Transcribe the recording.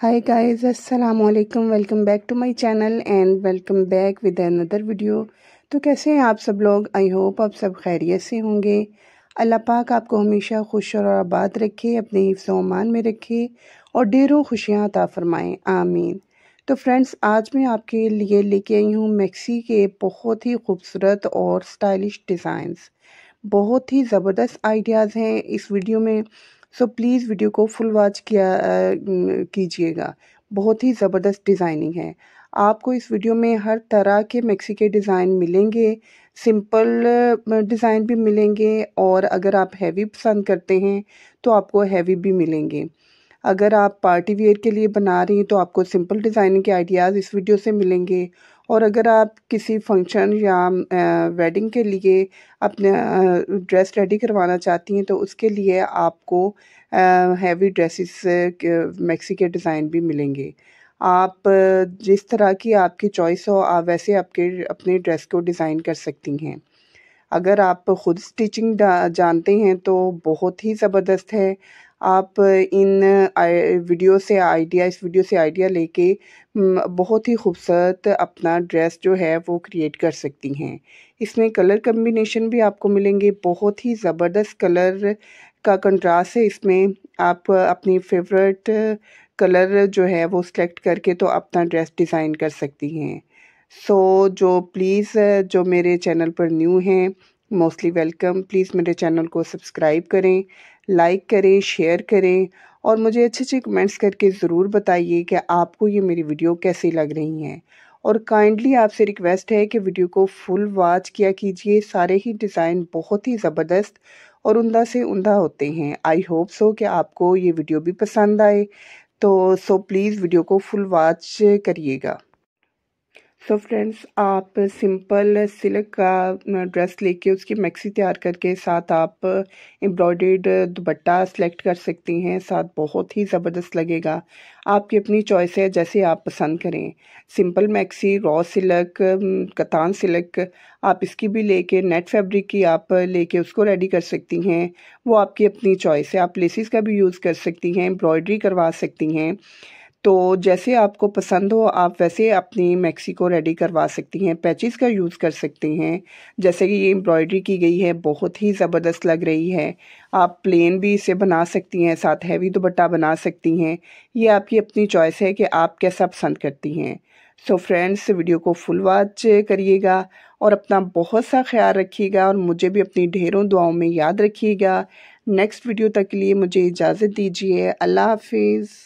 हाय guys अस्सलाम वालेकुम welcome back to my channel and welcome back with another video तो कैसे हैं आप सब लोग आई होप आप सब खैरियत से होंगे अल्लाह पाक आपको हमेशा खुश और आबाद रखे अपने हिफ्स ओमान में रखे और ढेरों खुशियाँ अता फ़रमाएँ आमीन तो फ्रेंड्स आज मैं आपके लिए लेके आई हूँ मैक्सी के बहुत ही खूबसूरत और स्टाइलिश डिज़ाइंस बहुत ही ज़बरदस्त आइडियाज़ हैं इस वीडियो में सो प्लीज़ वीडियो को फुल वॉच किया कीजिएगा बहुत ही ज़बरदस्त डिज़ाइनिंग है आपको इस वीडियो में हर तरह के मैक्सी के डिज़ाइन मिलेंगे सिंपल डिज़ाइन भी मिलेंगे और अगर आप हैवी पसंद करते हैं तो आपको हैवी भी मिलेंगे अगर आप पार्टी वेयर के लिए बना रही हैं तो आपको सिंपल डिज़ाइनिंग के आइडियाज़ इस वीडियो से मिलेंगे और अगर आप किसी फंक्शन या वेडिंग के लिए अपने ड्रेस रेडी करवाना चाहती हैं तो उसके लिए आपको हैवी ड्रेसेस मैक्सी के डिज़ाइन भी मिलेंगे आप जिस तरह की आपकी चॉइस हो आप वैसे आपके अपने ड्रेस को डिज़ाइन कर सकती हैं अगर आप ख़ुद स्टिचिंग जानते हैं तो बहुत ही ज़बरदस्त है आप इन वीडियो से आइडिया इस वीडियो से आइडिया लेके बहुत ही खूबसूरत अपना ड्रेस जो है वो क्रिएट कर सकती हैं इसमें कलर कम्बिनेशन भी आपको मिलेंगे बहुत ही ज़बरदस्त कलर का कंट्रास्ट है इसमें आप अपनी फेवरेट कलर जो है वो सिलेक्ट करके तो अपना ड्रेस डिज़ाइन कर सकती हैं सो so, जो प्लीज़ जो मेरे चैनल पर न्यू हैं मोस्टली वेलकम प्लीज़ मेरे चैनल को सब्सक्राइब करें लाइक करें शेयर करें और मुझे अच्छे अच्छे कमेंट्स करके ज़रूर बताइए कि आपको ये मेरी वीडियो कैसी लग रही हैं और काइंडली आपसे रिक्वेस्ट है कि वीडियो को फुल वॉच किया कीजिए सारे ही डिज़ाइन बहुत ही ज़बरदस्त और उमदा से उमदा होते हैं आई होप सो कि आपको ये वीडियो भी पसंद आए तो सो प्लीज़ वीडियो को फुल वॉच करिएगा सो so फ्रेंड्स आप सिंपल सिल्क का ड्रेस लेके उसकी मैक्सी तैयार करके साथ आप एम्ब्रॉयड दुपट्टा सेलेक्ट कर सकती हैं साथ बहुत ही ज़बरदस्त लगेगा आपकी अपनी चॉइस है जैसे आप पसंद करें सिंपल मैक्सी रॉ सिल्क कतान सिल्क आप इसकी भी लेके नेट फैब्रिक की आप लेके उसको रेडी कर सकती हैं वो आपकी अपनी चॉइस है आप लेसिस का भी यूज़ कर सकती हैं एम्ब्रॉयडरी करवा सकती हैं तो जैसे आपको पसंद हो आप वैसे अपनी मैक्सी को रेडी करवा सकती हैं पैचेस का यूज़ कर सकती हैं जैसे कि ये एम्ब्रॉयडरी की गई है बहुत ही ज़बरदस्त लग रही है आप प्लेन भी इसे बना सकती हैं साथ हैवी दुपट्टा बना सकती हैं ये आपकी अपनी चॉइस है कि आप कैसा पसंद करती हैं सो so फ्रेंड्स वीडियो को फुल वॉच करिएगा और अपना बहुत सा ख्याल रखिएगा और मुझे भी अपनी ढेरों दुआओं में याद रखिएगा नेक्स्ट वीडियो तक के लिए मुझे इजाज़त दीजिए अल्लाह हाफिज़